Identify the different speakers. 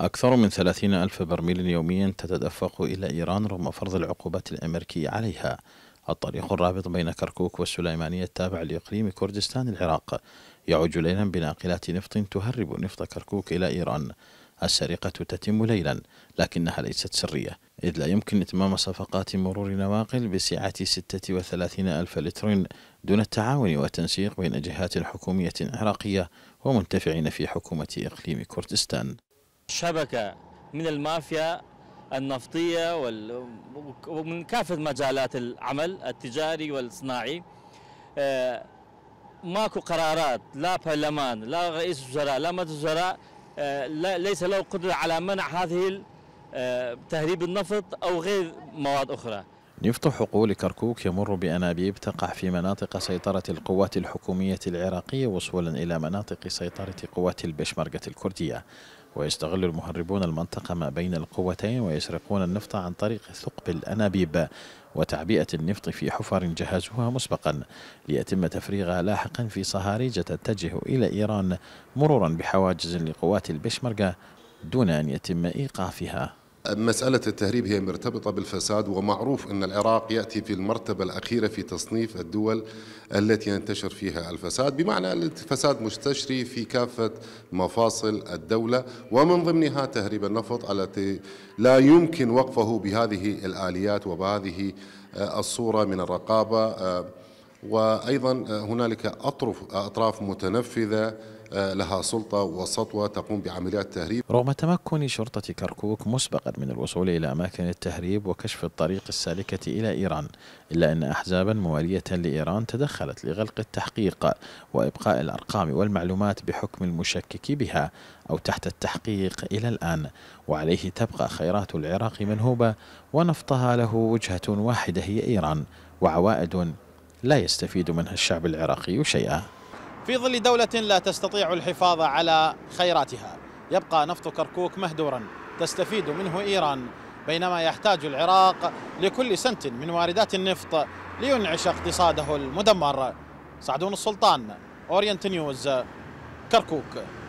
Speaker 1: أكثر من 30 ألف برميل يوميا تتدفق إلى إيران رغم فرض العقوبات الأمريكية عليها الطريق الرابط بين كركوك والسليمانية التابع لإقليم كردستان العراق يعج ليلا بناقلات نفط تهرب نفط كركوك إلى إيران السرقة تتم ليلا لكنها ليست سرية إذ لا يمكن إتمام صفقات مرور نواقل بسعة 36 ألف لتر دون التعاون والتنسيق بين جهات حكومية عراقية ومنتفعين في حكومة إقليم كردستان
Speaker 2: شبكة من المافيا النفطية ومن كافة مجالات العمل التجاري والصناعي آه، ماكو قرارات لا برلمان لا رئيس وزراء لا مجلس وزراء آه، ليس له قدرة على منع هذه آه، تهريب النفط أو غير مواد أخرى
Speaker 1: نفط حقول كركوك يمر بأنابيب تقع في مناطق سيطرة القوات الحكومية العراقية وصولا إلى مناطق سيطرة قوات البشمركة الكردية ويستغل المهربون المنطقة ما بين القوتين ويسرقون النفط عن طريق ثقب الأنابيب وتعبئة النفط في حفر جهزوها مسبقا ليتم تفريغها لاحقا في صهاريج تتجه إلى إيران مرورا بحواجز لقوات البشمركة دون أن يتم إيقافها
Speaker 3: مسألة التهريب هي مرتبطة بالفساد ومعروف أن العراق يأتي في المرتبة الأخيرة في تصنيف الدول التي ينتشر فيها الفساد بمعنى الفساد مستشري في كافة مفاصل الدولة ومن ضمنها تهريب النفط التي لا يمكن وقفه بهذه الآليات وبهذه آه، الصورة من الرقابة آه، وأيضا آه، هنالك أطرف أطراف متنفذة لها سلطة وسطوة تقوم بعمليات تهريب رغم
Speaker 1: تمكن شرطة كركوك مسبقا من الوصول إلى أماكن التهريب وكشف الطريق السالكة إلى إيران إلا أن أحزابا موالية لإيران تدخلت لغلق التحقيق وإبقاء الأرقام والمعلومات بحكم المشكك بها أو تحت التحقيق إلى الآن وعليه تبقى خيرات العراق منهوبة ونفطها له وجهة واحدة هي إيران وعوائد لا يستفيد منها الشعب العراقي شيئا
Speaker 4: في ظل دولة لا تستطيع الحفاظ على خيراتها يبقى نفط كركوك مهدورا تستفيد منه إيران بينما يحتاج العراق لكل سنت من واردات النفط لينعش اقتصاده المدمر سعدون السلطان أورينت نيوز كركوك